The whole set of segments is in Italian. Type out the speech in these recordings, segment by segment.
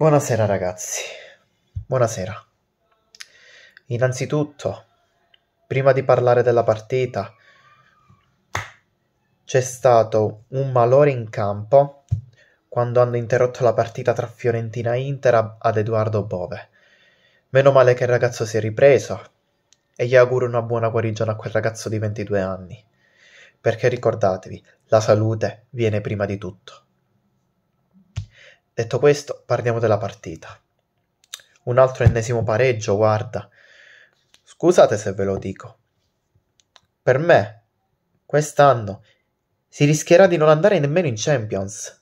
Buonasera ragazzi, buonasera. Innanzitutto, prima di parlare della partita, c'è stato un malore in campo quando hanno interrotto la partita tra Fiorentina e Inter ad Edoardo Bove. Meno male che il ragazzo si è ripreso e gli auguro una buona guarigione a quel ragazzo di 22 anni. Perché ricordatevi, la salute viene prima di tutto. Detto questo, parliamo della partita. Un altro ennesimo pareggio, guarda. Scusate se ve lo dico. Per me, quest'anno, si rischierà di non andare nemmeno in Champions.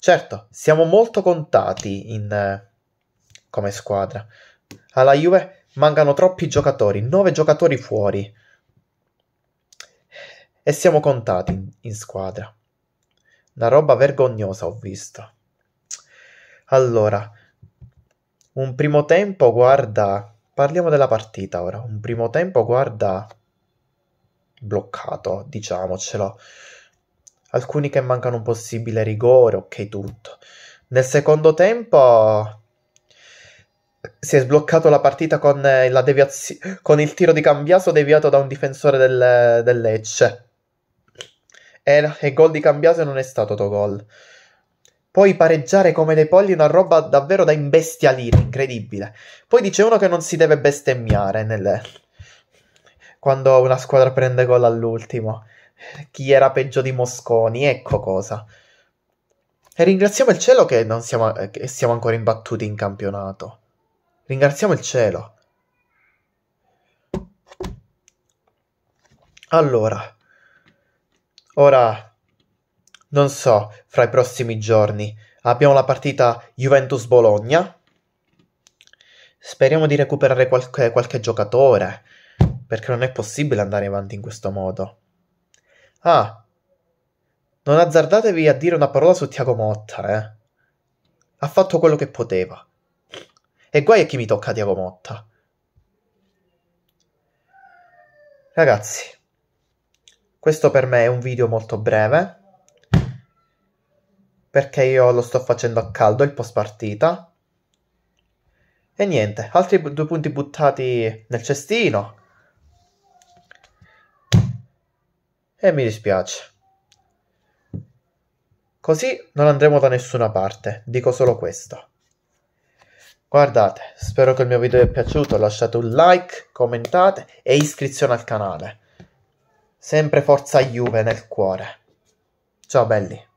Certo, siamo molto contati in, eh, come squadra. Alla Juve mancano troppi giocatori, nove giocatori fuori. E siamo contati in, in squadra. Una roba vergognosa ho visto. Allora, un primo tempo, guarda, parliamo della partita ora. Un primo tempo, guarda, bloccato, diciamocelo. Alcuni che mancano un possibile rigore, ok, tutto. Nel secondo tempo si è sbloccato la partita con, eh, la deviazio- con il tiro di Cambiaso deviato da un difensore del, del Lecce e, gol di cambiato non è stato gol. Poi pareggiare come dei polli è una roba davvero da imbestialire, incredibile. Poi dice uno che non si deve bestemmiare nelle... quando una squadra prende gol all'ultimo. Chi era peggio di Mosconi, ecco cosa. E ringraziamo il cielo che, siamo, che siamo ancora imbattuti in campionato. Ringraziamo il cielo. Allora. Ora, non so, fra i prossimi giorni. Abbiamo la partita Juventus-Bologna. Speriamo di recuperare qualche, qualche giocatore, perché non è possibile andare avanti in questo modo. Ah, non azzardatevi a dire una parola su Tiago Motta, eh. Ha fatto quello che poteva. E guai a chi mi tocca Tiago Motta. Ragazzi, questo per me è un video molto breve perché io lo sto facendo a caldo il post partita. E niente, altri due punti buttati nel cestino. E mi dispiace. Così non andremo da nessuna parte, dico solo questo. Guardate, spero che il mio video vi è piaciuto, lasciate un like, commentate e iscrizione al canale. Sempre forza Juve nel cuore. Ciao belli.